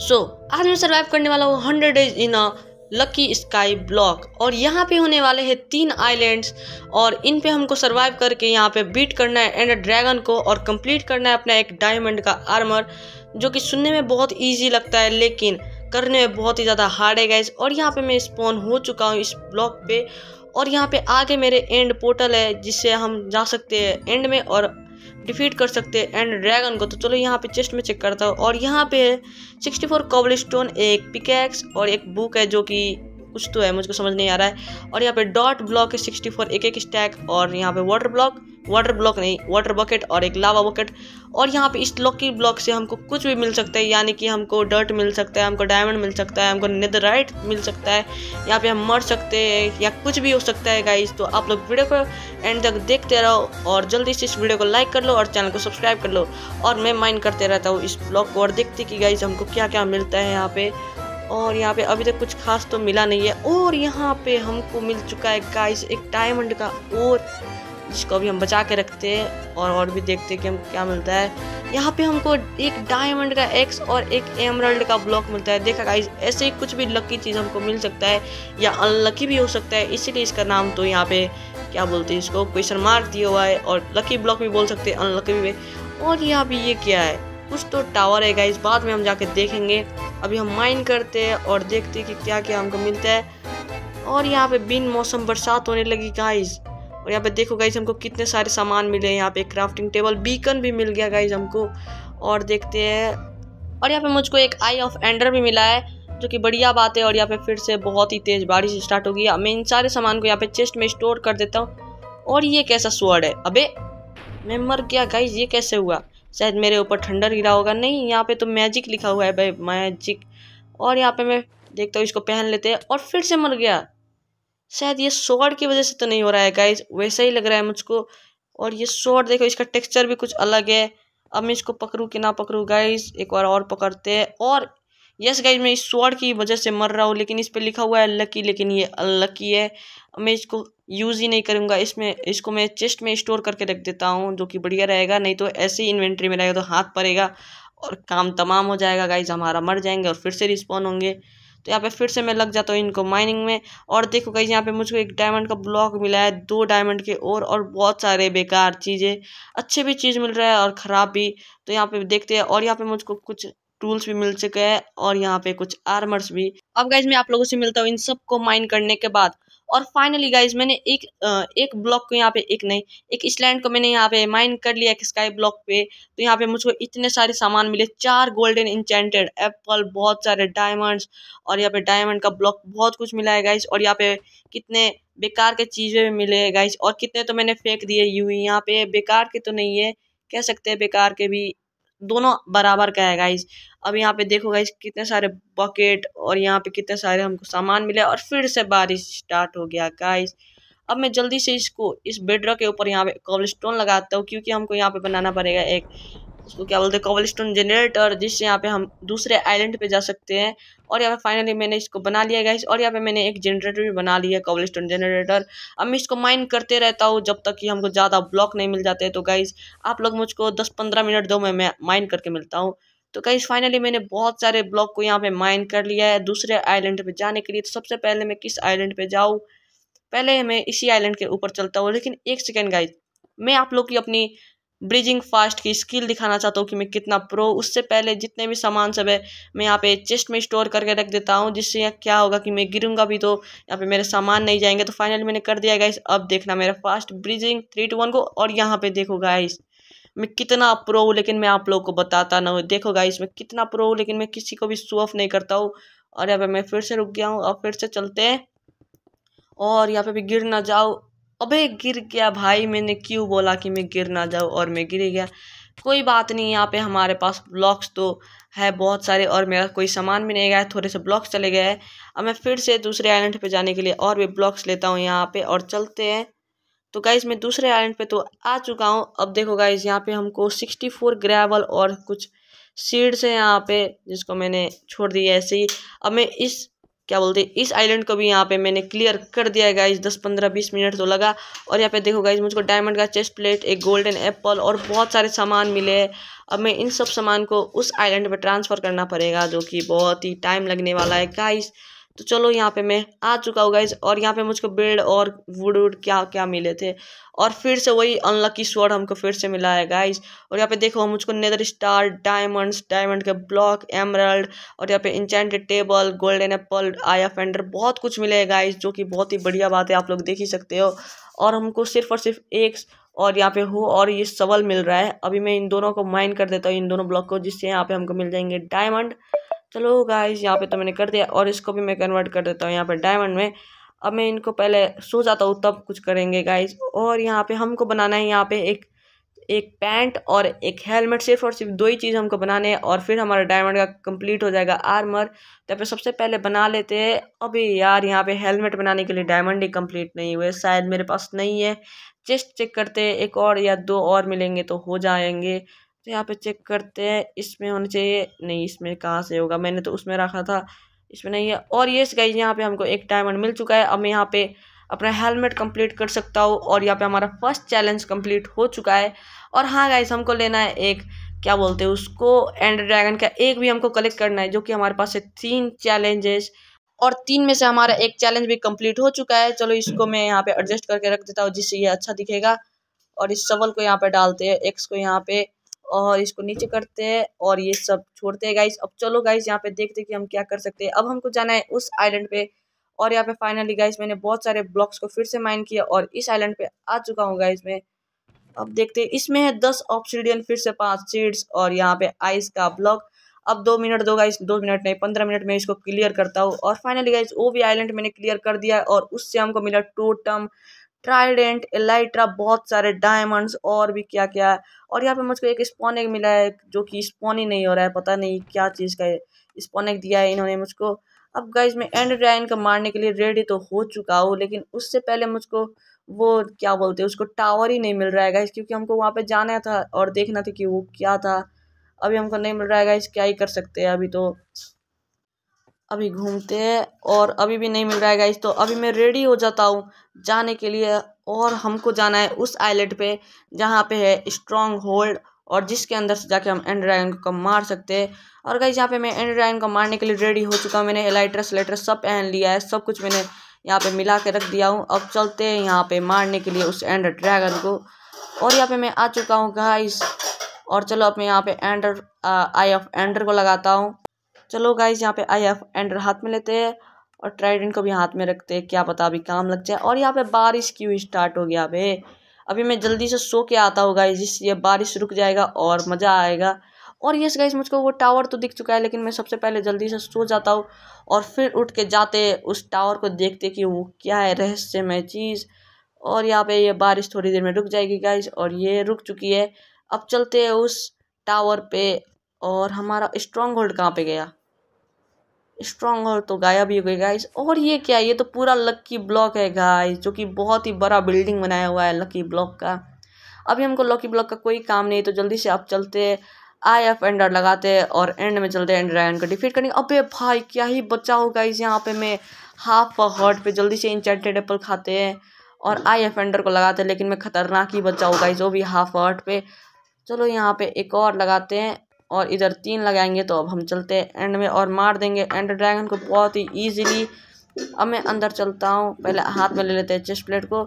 सो so, आज मैं survive करने वाला हूँ hundred days in a lucky sky block और यहाँ पे होने वाले हैं तीन आइलैंड्स और इन पे हमको सर्वाइव करके यहाँ पे बीट करना है एंड ड्रैगन को और कंप्लीट करना है अपना एक डायमंड का आर्मर जो कि सुनने में बहुत इजी लगता है लेकिन करने में बहुत ही ज़्यादा हार्ड है गाइज और यहाँ पे मैं स्पॉन हो चुका हूँ इस ब्लॉक पे और यहाँ पे आगे मेरे एंड पोर्टल है जिससे हम जा सकते हैं एंड में और डिफीट कर सकते हैं एंड ड्रैगन को तो चलो यहाँ पे चेस्ट में चेक करता हूँ और यहाँ पे सिक्सटी फोर कॉबल स्टोन एक पिकैक्स और एक बुक है जो कि कुछ तो है मुझको समझ नहीं आ रहा है और यहाँ पे डॉट ब्लॉक है सिक्सटी फोर एक एक स्टैक और यहाँ पे वाटर ब्लॉक वाटर ब्लॉक नहीं वाटर बकेट और एक लावा बकेट और यहाँ पे इस लॉकी ब्लॉक से हमको कुछ भी मिल सकता है यानी कि हमको डर्ट मिल सकता है हमको डायमंड मिल सकता है हमको नेदरराइट मिल सकता है यहाँ पे हम मर सकते हैं या कुछ भी हो सकता है गाइज तो आप लोग वीडियो को एंड तक देखते रहो और जल्दी से इस वीडियो को लाइक कर लो और चैनल को सब्सक्राइब कर लो और मैं माइंड करते रहता हूँ इस ब्लॉक को और देखते कि गाइज हमको क्या क्या मिलता है यहाँ पे और यहाँ पे अभी तक कुछ खास तो मिला नहीं है और यहाँ पे हमको मिल चुका है गाइस एक डायमंड का और जिसको अभी हम बचा के रखते हैं और और भी देखते हैं कि हम क्या मिलता है यहाँ पे हमको एक डायमंड का एक्स और एक एमरल्ड का ब्लॉक मिलता है देखा गाइस ऐसे ही कुछ भी लकी चीज़ हमको मिल सकता है या अनलकी भी हो सकता है इसीलिए इसका नाम तो यहाँ पे क्या बोलते हैं इसको क्वेश्चन मार्क दिया हुआ है और लकी ब्लॉक भी बोल सकते हैं अनलकी भी और यहाँ पे ये क्या है कुछ तो टावर है गाइज बाद में हम जाके देखेंगे अभी हम माइन करते हैं और देखते हैं कि क्या क्या हमको मिलता है और यहाँ पे बिन मौसम बरसात होने लगी गाइज और यहाँ पे देखो गाइज हमको कितने सारे सामान मिले यहाँ पे क्राफ्टिंग टेबल बीकन भी मिल गया गाइज हमको और देखते हैं और यहाँ पे मुझको एक आई ऑफ एंडर भी मिला है जो कि बढ़िया बात है और यहाँ पे फिर से बहुत ही तेज़ बारिश स्टार्ट होगी मैं इन सारे सामान को यहाँ पे चेस्ट में स्टोर कर देता हूँ और ये कैसा स्वर्ड है अबे मैं मर गया गाइज ये कैसे हुआ शायद मेरे ऊपर ठंडर गिरा होगा नहीं यहाँ पे तो मैजिक लिखा हुआ है भाई मैजिक और यहाँ पे मैं देखता हूँ इसको पहन लेते हैं और फिर से मर गया शायद ये शॉर्ट की वजह से तो नहीं हो रहा है गाइज वैसा ही लग रहा है मुझको और ये शॉर्ट देखो इसका टेक्स्चर भी कुछ अलग है अब मैं इसको पकड़ूँ कि ना पकड़ूँ गाइज एक बार और पकड़ते हैं और यस गाइज मैं इस स्वॉर्ड की वजह से मर रहा हूँ लेकिन इस पर लिखा हुआ है लकी लेकिन ये अनलक्की है मैं इसको यूज़ ही नहीं करूँगा इसमें इसको मैं चेस्ट में स्टोर करके रख देता हूँ जो कि बढ़िया रहेगा नहीं तो ऐसे ही इन्वेंट्री में रहेगा तो हाथ पड़ेगा और काम तमाम हो जाएगा गाइज हमारा मर जाएंगे और फिर से रिस्पॉन्ड होंगे तो यहाँ पे फिर से मैं लग जाता हूँ इनको माइनिंग में और देखो गाइज यहाँ पे मुझको एक डायमंड का ब्लॉक मिला है दो डायमंड के और और बहुत सारे बेकार चीज़ें अच्छे भी चीज़ मिल रहा है और ख़राब भी तो यहाँ पे देखते हैं और यहाँ पे मुझको कुछ टूल्स भी मिल चुके हैं और यहाँ पे कुछ आर्मर्स भी अब गाइज मैं आप लोगों से मिलता हूँ इन सब को माइन करने के बाद और फाइनली गाइज मैंने एक एक ब्लॉक को यहाँ पे एक नहीं एक स्लैंड को मैंने यहाँ पे माइन कर लिया स्काई ब्लॉक पे तो यहाँ पे मुझको इतने सारे सामान मिले चार गोल्डन इंचेंटेड एप्पल बहुत सारे डायमंड्स और यहाँ पे डायमंड का ब्लॉक बहुत कुछ मिला है गाइज और यहाँ पे कितने बेकार के चीज़ें भी मिले गाइज और कितने तो मैंने फेंक दिए यू यहाँ पे बेकार के तो नहीं है कह सकते हैं बेकार के भी दोनों बराबर का है गाइज अब यहाँ पे देखो गाइज कितने सारे बकेट और यहाँ पे कितने सारे हमको सामान मिले और फिर से बारिश स्टार्ट हो गया गाइज अब मैं जल्दी से इसको इस बेडरा के ऊपर यहाँ पे कॉबल स्टोन लगाता हूँ क्योंकि हमको यहाँ पे बनाना पड़ेगा एक उसको क्या बोलते हैं कोवल स्टोन जनरेटर जिससे यहाँ पे हम दूसरे आइलैंड पे जा सकते हैं और यहाँ पे फाइनली मैंने इसको बना लिया गया और यहाँ पे मैंने एक जनरेटर भी बना लिया कोवल स्टोन जनरेटर अब मैं इसको माइन करते रहता हूँ जब तक कि हमको ज़्यादा ब्लॉक नहीं मिल जाते तो गाइज आप लोग मुझको दस पंद्रह मिनट दो मैं माइन करके मिलता हूँ तो गाइज फाइनली मैंने बहुत सारे ब्लॉक को यहाँ पे माइन कर लिया है दूसरे आइलैंड पे जाने के लिए तो सबसे पहले मैं किस आइलैंड पे जाऊँ पहले मैं इसी आइलैंड के ऊपर चलता हूँ लेकिन एक सेकेंड गाइज मैं आप लोग की अपनी ब्रिजिंग फास्ट की स्किल दिखाना चाहता हूँ कि मैं कितना प्रो उससे पहले जितने भी सामान सब है मैं यहाँ पे चेस्ट में स्टोर करके रख देता हूँ जिससे यहाँ क्या होगा कि मैं गिरूंगा भी तो यहाँ पे मेरे सामान नहीं जाएंगे तो फाइनली मैंने कर दिया गाइस अब देखना मेरा fast bridging three two one को और यहाँ पे देखो गाइस मैं कितना प्रो हूँ लेकिन मैं आप लोग को बताता ना हूँ देखो गाइस मैं कितना प्रो हूँ लेकिन मैं किसी को भी शो ऑफ नहीं करता हूँ और यहाँ पे मैं फिर से रुक गया हूँ अब फिर से चलते हैं और यहाँ पे भी गिर ना जाओ अबे गिर गया भाई मैंने क्यों बोला कि मैं गिर ना जाऊँ और मैं गिर गया कोई बात नहीं यहाँ पे हमारे पास ब्लॉक्स तो है बहुत सारे और मेरा कोई सामान भी नहीं गया है थोड़े से ब्लॉक्स चले गए हैं अब मैं फिर से दूसरे आइलैंड पे जाने के लिए और भी ब्लॉक्स लेता हूँ यहाँ पे और चलते हैं तो गाइज मैं दूसरे आइलैंड पे तो आ चुका हूँ अब देखो गाइज यहाँ पे हमको सिक्सटी फोर ग्रेवल और कुछ सीड्स हैं यहाँ पे जिसको मैंने छोड़ दिया ऐसे ही अब मैं इस क्या बोलते हैं इस आइलैंड को भी यहाँ पे मैंने क्लियर कर दिया है गाइज दस पंद्रह बीस मिनट तो लगा और यहाँ पे देखो गाइज मुझको डायमंड का चेस्ट प्लेट एक गोल्डन एप्पल और बहुत सारे सामान मिले हैं अब मैं इन सब सामान को उस आइलैंड पे ट्रांसफ़र करना पड़ेगा जो कि बहुत ही टाइम लगने वाला है गाइज़ तो चलो यहाँ पे मैं आ चुका हूँ गाइज और यहाँ पे मुझको बेड और वुड वुड क्या क्या मिले थे और फिर से वही अनलकी स्वर्ड हमको फिर से मिला है गाइज और यहाँ पे देखो मुझको नेदर स्टार डायमंड्स डायमंड के ब्लॉक एमरल्ड और यहाँ पे इंचेंटेड टेबल गोल्डन एप्पल आया फेंडर बहुत कुछ मिले है गाइज जो कि बहुत ही बढ़िया बात है आप लोग देख ही सकते हो और हमको सिर्फ और सिर्फ एक और यहाँ पे हो और ये सवल मिल रहा है अभी मैं इन दोनों को माइन कर देता हूँ इन दोनों ब्लॉक को जिससे यहाँ पे हमको मिल जाएंगे डायमंड चलो गाइस यहाँ पे तो मैंने कर दिया और इसको भी मैं कन्वर्ट कर देता हूँ यहाँ पे डायमंड में अब मैं इनको पहले सो जाता हूँ तब कुछ करेंगे गाइस और यहाँ पे हमको बनाना है यहाँ पे एक एक पैंट और एक हेलमेट सिर्फ और सिर्फ दो ही चीज़ हमको बनाने हैं और फिर हमारा डायमंड का कंप्लीट हो जाएगा आर्मर तो पे सबसे पहले बना लेते हैं अभी यार यहाँ पे हेलमेट बनाने के लिए डायमंड ही कंप्लीट नहीं हुए शायद मेरे पास नहीं है चेस्ट चेक करते एक और या दो और मिलेंगे तो हो जाएंगे तो यहाँ पे चेक करते हैं इसमें होना चाहिए नहीं इसमें कहाँ से होगा मैंने तो उसमें रखा था इसमें नहीं है और ये गाइज यहाँ पे हमको एक डायमंड मिल चुका है अब मैं यहाँ पे अपना हेलमेट कंप्लीट कर सकता हूँ और यहाँ पे हमारा फर्स्ट चैलेंज कंप्लीट हो चुका है और हाँ गाइज हमको लेना है एक क्या बोलते हैं उसको एंड ड्रैगन का एक भी हमको कलेक्ट करना है जो कि हमारे पास है तीन चैलेंजेस और तीन में से हमारा एक चैलेंज भी कंप्लीट हो चुका है चलो इसको मैं यहाँ पे एडजस्ट करके रख देता हूँ जिससे ये अच्छा दिखेगा और इस सवल को यहाँ पे डालते हैं एक्स को यहाँ पे और इसको नीचे करते हैं और ये सब छोड़ते हैं गाइस अब चलो गाइस यहाँ पे देखते हैं कि हम क्या कर सकते हैं अब हमको जाना है उस आइलैंड पे और यहाँ पे फाइनली गाइस मैंने बहुत सारे ब्लॉक्स को फिर से माइन किया और इस आइलैंड पे आ चुका हूँ गाइस में अब देखते हैं इसमें है दस ऑप्शीडियन फिर से पाँच सीड्स और यहाँ पे आइस का ब्लॉक अब दो मिनट दो गाइस दो मिनट नहीं पंद्रह मिनट में इसको क्लियर करता हूँ और फाइनली गाइस वो भी आइलैंड मैंने क्लियर कर दिया और उससे हमको मिला टू ट्राइडेंट एलाइट्रा बहुत सारे डायमंड्स और भी क्या क्या है और यहाँ पे मुझको एक स्पॉन एग मिला है जो कि स्पॉन ही नहीं हो रहा है पता नहीं क्या चीज़ का स्पॉन एग दिया है इन्होंने मुझको अब गाइज मैं एंड ड्राइन का मारने के लिए रेडी तो हो चुका हूँ लेकिन उससे पहले मुझको वो क्या बोलते हैं उसको टावर ही नहीं मिल रहा है गाइज क्योंकि हमको वहाँ पे जाना था और देखना था कि वो क्या था अभी हमको नहीं मिल रहा है गाइज क्या ही कर सकते हैं अभी तो अभी घूमते हैं और अभी भी नहीं मिल रहा है गाइस तो अभी मैं रेडी हो जाता हूँ जाने के लिए और हमको जाना है उस आइलेट पे जहाँ पे है स्ट्रॉन्ग होल्ड और जिसके अंदर से जाके हम एंड ड्रैगन को मार सकते हैं और गाइस यहाँ पे मैं एंड ड्रैगन को मारने के लिए रेडी हो चुका हूँ मैंने एलाइट्रस लेटर सब पहन लिया है सब कुछ मैंने यहाँ पर मिला के रख दिया हूँ अब चलते हैं यहाँ पर मारने के लिए उस एंड ड्रैगन को और यहाँ पर मैं आ चुका हूँ गाइस और चलो अब मैं यहाँ पर एंडर आई ऑफ एंडर को लगाता हूँ चलो गाइज यहाँ पे आई एफ एंडर हाथ में लेते हैं और ट्राइडेंट को भी हाथ में रखते हैं क्या पता अभी काम लग जाए और यहाँ पे बारिश क्यों स्टार्ट हो गया अभी अभी मैं जल्दी से सो के आता हूँ गाइज इसलिए बारिश रुक जाएगा और मज़ा आएगा और यस गाइज मुझको वो टावर तो दिख चुका है लेकिन मैं सबसे पहले जल्दी से सो जाता हूँ और फिर उठ के जाते उस टावर को देखते कि वो क्या है रहस्यमय चीज़ और यहाँ पे ये बारिश थोड़ी देर में रुक जाएगी गाइज और ये रुक चुकी है अब चलते हैं उस टावर पे और हमारा स्ट्रॉन्ग होल्ड कहाँ पे गया स्ट्रॉन्ग और तो गायब ही हो गई गाइस और ये क्या है ये तो पूरा लक्की ब्लॉक है गाइस जो कि बहुत ही बड़ा बिल्डिंग बनाया हुआ है लकी ब्लॉक का अभी हमको लकी ब्लॉक का कोई काम नहीं तो जल्दी से आप चलते आई एफ एंडर लगाते और एंड में चलते एंड ड्रैगन को डिफीट करेंगे अबे भाई क्या ही बच्चा हो गाइस यहाँ पे मैं हाफ हॉट पे जल्दी से इंचेंटेड एप्पल खाते हैं और आई एफ एंडर को लगाते हैं लेकिन मैं खतरनाक ही बच्चा हो गाइस वो भी हाफ हॉट पे चलो यहाँ पे एक और लगाते हैं और इधर तीन लगाएंगे तो अब हम चलते हैं एंड में और मार देंगे एंड ड्रैगन को बहुत ही ईजिली अब मैं अंदर चलता हूँ पहले हाथ में ले लेते हैं चेस्ट प्लेट को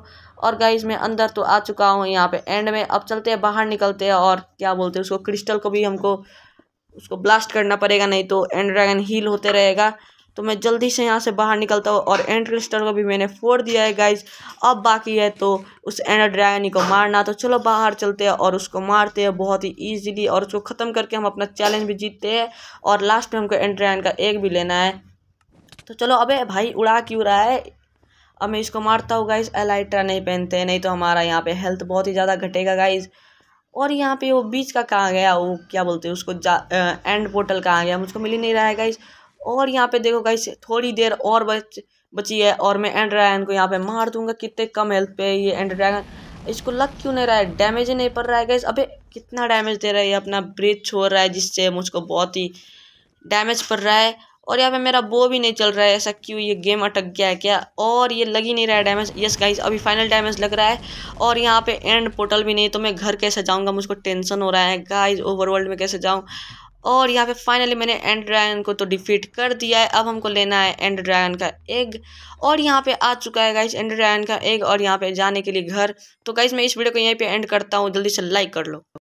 और गाइज मैं अंदर तो आ चुका हूँ यहाँ पे एंड में अब चलते हैं बाहर निकलते हैं और क्या बोलते हैं उसको क्रिस्टल को भी हमको उसको ब्लास्ट करना पड़ेगा नहीं तो एंड ड्रैगन हील होते रहेगा तो मैं जल्दी से यहाँ से बाहर निकलता हूँ और एंड क्रिस्टर को भी मैंने फोड़ दिया है गाइज अब बाकी है तो उस एंडर ड्रैगनी को मारना तो चलो बाहर चलते हैं और उसको मारते हैं बहुत ही ईजिली और उसको ख़त्म करके हम अपना चैलेंज भी जीतते हैं और लास्ट में हमको एंड ड्रैगन का एक भी लेना है तो चलो अबे भाई उड़ा क्यों रहा है अब मैं इसको मारता हूँ गाइज एलाइट्रा नहीं पहनते नहीं तो हमारा यहाँ पे हेल्थ बहुत ही ज़्यादा घटेगा गाइज़ और यहाँ पे वो बीच का कहाँ गया वो क्या बोलते हैं उसको आ, एंड पोर्टल कहाँ गया मुझको मिल ही नहीं रहा है गाइज़ और यहाँ पे देखो गाइस थोड़ी देर और बच बची है और मैं एंड ड्रैगन को यहाँ पे मार दूंगा कितने कम हेल्थ पे ये एंड ड्रैगन इसको लग क्यों नहीं रहा है डैमेज ही नहीं पड़ रहा है गाइस अबे कितना डैमेज दे रहा है ये अपना ब्रिज छोड़ रहा है जिससे मुझको बहुत ही डैमेज पड़ रहा है और यहाँ पे मेरा बो भी नहीं चल रहा है ऐसा क्यों ये गेम अटक गया है क्या और ये लग ही नहीं रहा है डैमेज यस गाइस अभी फाइनल डैमेज लग रहा है और यहाँ पे एंड पोर्टल भी नहीं तो मैं घर कैसे जाऊँगा मुझको टेंशन हो रहा है गाइस ओवरवर्ल्ड में कैसे जाऊँ और यहाँ पे फाइनली मैंने एंड ड्रैगन को तो डिफीट कर दिया है अब हमको लेना है एंड ड्रैगन का एग और यहाँ पे आ चुका है गाइस एंड ड्रैगन का एग और यहाँ पे जाने के लिए घर तो गाइस मैं इस वीडियो को यहीं पे एंड करता हूँ जल्दी से लाइक कर लो